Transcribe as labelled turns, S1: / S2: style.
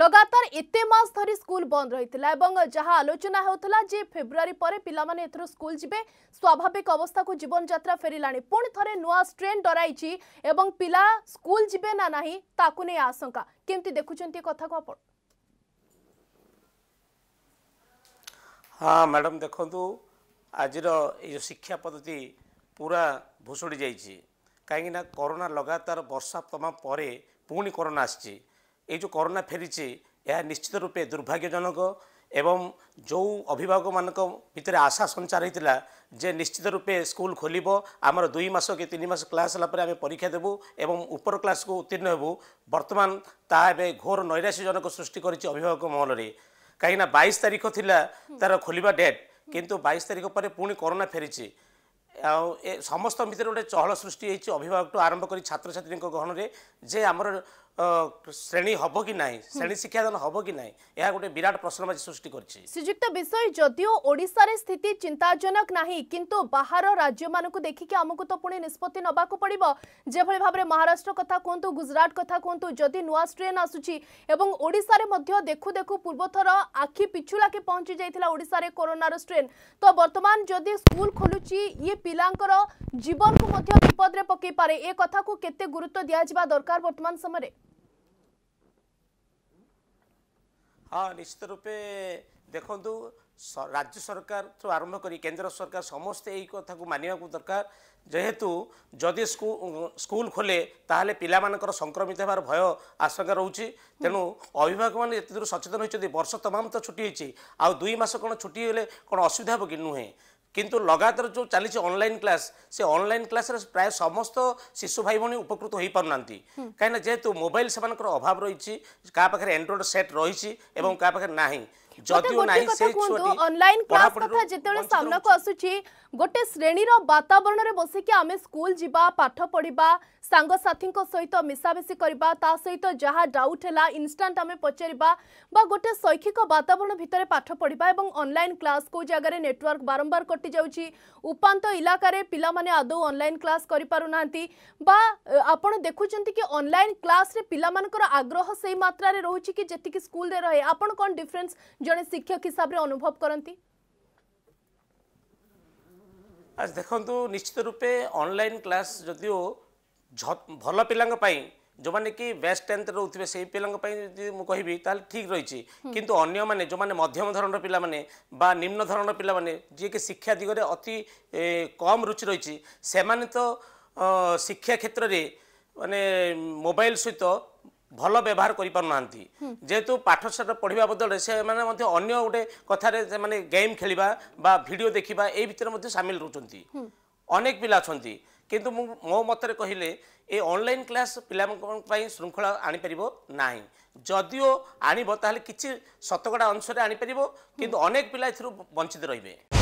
S1: ଲଗାତାର ଏତେ ମାସ ଧରି ସ୍କୁଲ ବନ୍ଦ ରହିଥିଲା ଏବଂ ଯାହା ଆଲୋଚନା ହେଉଥିଲା ଯେ ଫେବୃଆରୀ ପରେ ପିଲାମାନେ ଏଥର ସ୍କୁଲ ଯିବେ ସ୍ୱାଭାବିକ ଅବସ୍ଥାକୁ ଜୀବନଯାତ୍ରା ଫେରିଲାଣି ପୁଣି ଥରେ ନୂଆ ଷ୍ଟ୍ରେନ୍ ଡରାଇଛି ଏବଂ ପିଲା ସ୍କୁଲ ଯିବେ ନା ନାହିଁ ତାକୁ ନେଇ ଆଶଙ୍କା କେମିତି ଦେଖୁଛନ୍ତି ଏ କଥାକୁ ଆପଣ
S2: ହଁ ମ୍ୟାଡ଼ାମ୍ ଦେଖନ୍ତୁ ଆଜିର ଏଇ ଯେଉଁ ଶିକ୍ଷା ପଦ୍ଧତି ପୁରା ଭୁଷୁଡ଼ି ଯାଇଛି କାହିଁକିନା କରୋନା ଲଗାତାର ବର୍ଷା ତମାମ ପରେ ପୁଣି କରୋନା ଆସିଛି এই ଯେଉଁ କରୋନା ଫେରିଛି ଏହା ନିଶ୍ଚିତ ରୂପେ ଦୁର୍ଭାଗ୍ୟଜନକ ଏବଂ ଯେଉଁ ଅଭିଭାବକମାନଙ୍କ ଭିତରେ ଆଶା ସଞ୍ଚାର ହୋଇଥିଲା ଯେ ନିଶ୍ଚିତ ରୂପେ ସ୍କୁଲ ଖୋଲିବ ଆମର ଦୁଇ ମାସ କି ତିନି ମାସ କ୍ଲାସ୍ ହେଲା ପରେ ଆମେ ପରୀକ୍ଷା ଦେବୁ ଏବଂ ଉପର କ୍ଲାସ୍କୁ ଉତ୍ତୀର୍ଣ୍ଣ ହେବୁ ବର୍ତ୍ତମାନ ତାହା ଏବେ ଘୋର ନୈରାଶ୍ୟଜନକ ସୃଷ୍ଟି କରିଛି ଅଭିଭାବକ ମହଲରେ କାହିଁକିନା ବାଇଶ ତାରିଖ ଥିଲା ତା'ର ଖୋଲିବା ଡେଟ୍ କିନ୍ତୁ ବାଇଶ ତାରିଖ ପରେ ପୁଣି କରୋନା ଫେରିଛି ଆଉ ଏ ସମସ୍ତ ଭିତରେ ଗୋଟେ ଚହଳ ସୃଷ୍ଟି ହେଇଛି ଅଭିଭାବକଠୁ ଆରମ୍ଭ କରି ଛାତ୍ରଛାତ୍ରୀଙ୍କ ଗହଣରେ ଯେ ଆମର শ্রেণী হব কি না শ্রেণী শিক্ষাদান হব কি না এ গোটে বিরাট প্রশ্নবাচী সৃষ্টি করছে
S1: শ্রীযুক্ত বিষয় যদিও ওড়িশার স্থিতি চিন্তাজনক না কিন্তু বাহার রাজ্য মানুষ দেখি আমি তো পুঁ নিষ্পতি নেওয়া পড়ব যেভাবে ভাবে মহারাষ্ট্র কথা কুহতু গুজরাট কথা কুহতু যদি নয় ট্রেন আসুচি এবং ওড়িশার দেখু দেখু পূর্বথর আখি পিছুলাকে পৌঁছে যাই ওড়িশার করোনার ট্রেন তো বর্তমান যদি স্কুল খোলুচি ইয়ে পিলাঙ্কর জীবনকু বিপদরে পকাই পারে এ কথা কেতে গুরুত্ব দিয়া দরকার বর্তমান সময়
S2: ହଁ ନିଶ୍ଚିତ ରୂପେ ଦେଖନ୍ତୁ ରାଜ୍ୟ ସରକାର ସରକାରଠୁ ଆରମ୍ଭ କରି କେନ୍ଦ୍ର ସରକାର ସମସ୍ତେ ଏହି କଥାକୁ ମାନିବାକୁ ଦରକାର ଯେହେତୁ ଯଦି ସ୍କୁଲ ଖୋଲେ ତାହେଲେ ପିଲାମାନଙ୍କର ସଂକ୍ରମିତ ହେବାର ଭୟ ଆଶଙ୍କା ରହୁଛି ତେଣୁ ଅଭିଭାବକମାନେ ଏତେ ଦୂର ସଚେତନ ହୋଇଛନ୍ତି ବର୍ଷ ତମାମ ତ ଛୁଟି ହୋଇଛି ଆଉ ଦୁଇ ମାସ କ'ଣ ଛୁଟି ହେଲେ କ'ଣ ଅସୁବିଧା ହେବ କି ନୁହେଁ কিন্তু ଲଗାତାର ଯେଉଁ ଚାଲିଛି ଅନଲାଇନ୍ କ୍ଲାସ୍ ସେ ଅନଲାଇନ୍ କ୍ଲାସ୍ରେ ପ୍ରାୟ ସମସ୍ତ ଶିଶୁ ଭାଇ ଭଉଣୀ ଉପକୃତ ହୋଇପାରୁନାହାନ୍ତି କାହିଁକିନା ଯେହେତୁ ମୋବାଇଲ୍ ସେମାନଙ୍କର ଅଭାବ ରହିଛି କାହା ପାଖରେ ଆଣ୍ଡ୍ରଏଡ଼୍ ସେଟ୍ ରହିଛି ଏବଂ କାହା ପାଖରେ ନାହିଁ ଯଦି ଗୋଟିଏ କଥା କୁହନ୍ତୁ ଅନଲାଇନ୍ କ୍ଲାସ୍ କଥା
S1: ଯେତେବେଳେ ସାମ୍ନାକୁ ଆସୁଛି ଗୋଟେ ଶ୍ରେଣୀର ବାତାବରଣରେ ବସିକି ଆମେ ସ୍କୁଲ ଯିବା ପାଠ ପଢ଼ିବା ସାଙ୍ଗସାଥୀଙ୍କ ସହିତ ମିଶାମିଶି କରିବା ତା ସହିତ ଯାହା ଡାଉଟ୍ ହେଲା ଇନଷ୍ଟାଣ୍ଟ ଆମେ ପଚାରିବା ବା ଗୋଟେ ଶୈକ୍ଷିକ ବାତାବରଣ ଭିତରେ ପାଠ ପଢ଼ିବା ଏବଂ ଅନଲାଇନ୍ କ୍ଲାସ୍ କେଉଁ ଜାଗାରେ ନେଟୱାର୍କ ବାରମ୍ବାର କଟିଯାଉଛି ଉପାନ୍ତ ଇଲାକାରେ ପିଲାମାନେ ଆଦୌ ଅନଲାଇନ୍ କ୍ଲାସ୍ କରିପାରୁନାହାନ୍ତି ବା ଆପଣ ଦେଖୁଛନ୍ତି କି ଅନଲାଇନ୍ କ୍ଲାସ୍ରେ ପିଲାମାନଙ୍କର ଆଗ୍ରହ ସେଇ ମାତ୍ରାରେ ରହୁଛି କି ଯେତିକି ସ୍କୁଲରେ ରହେ ଆପଣ କ'ଣ ଡିଫରେନ୍ସ জনে শিক্ষক হিসাবে অনুভব করতে
S2: আজ দেখন্তু নিশ্চিত রূপে অনলাইন ক্লাস যদিও ভাল পিলাঙ্ক পাই ଯେଉଁମାନେ କି ବେଷ୍ଟ ଟେନ୍ଥ ରହୁଥିବେ ସେଇ ପିଲାଙ୍କ ପାଇଁ ଯଦି ମୁଁ କହିବି ତାହେଲେ ଠିକ୍ ରହିଛି କିନ୍ତୁ ଅନ୍ୟମାନେ ଯେଉଁମାନେ ମଧ୍ୟମ ଧରଣର ପିଲାମାନେ ବା ନିମ୍ନ ଧରଣର ପିଲାମାନେ ଯିଏକି ଶିକ୍ଷା ଦିଗରେ ଅତି କମ୍ ରୁଚି ରହିଛି ସେମାନେ ତ ଶିକ୍ଷା କ୍ଷେତ୍ରରେ ମାନେ ମୋବାଇଲ ସହିତ ଭଲ ବ୍ୟବହାର କରିପାରୁନାହାନ୍ତି ଯେହେତୁ ପାଠଶାଠ ପଢ଼ିବା ବଦଳରେ ସେମାନେ ମଧ୍ୟ ଅନ୍ୟ ଗୋଟେ କଥାରେ ସେମାନେ ଗେମ୍ ଖେଳିବା ବା ଭିଡ଼ିଓ ଦେଖିବା ଏଇ ଭିତରେ ମଧ୍ୟ ସାମିଲ ରହୁଛନ୍ତି ଅନେକ ପିଲା ଅଛନ୍ତି କିନ୍ତୁ ମୁଁ ମୋ ମତରେ କହିଲେ ଏ ଅନଲାଇନ୍ କ୍ଲାସ୍ ପିଲାମାନଙ୍କ ପାଇଁ ଶୃଙ୍ଖଳା ଆଣିପାରିବ ନାହିଁ ଯଦିଓ ଆଣିବ ତାହେଲେ କିଛି ଶତକଡ଼ା ଅଂଶରେ ଆଣିପାରିବ କିନ୍ତୁ ଅନେକ ପିଲା ଏଥିରୁ ବଞ୍ଚିତ ରହିବେ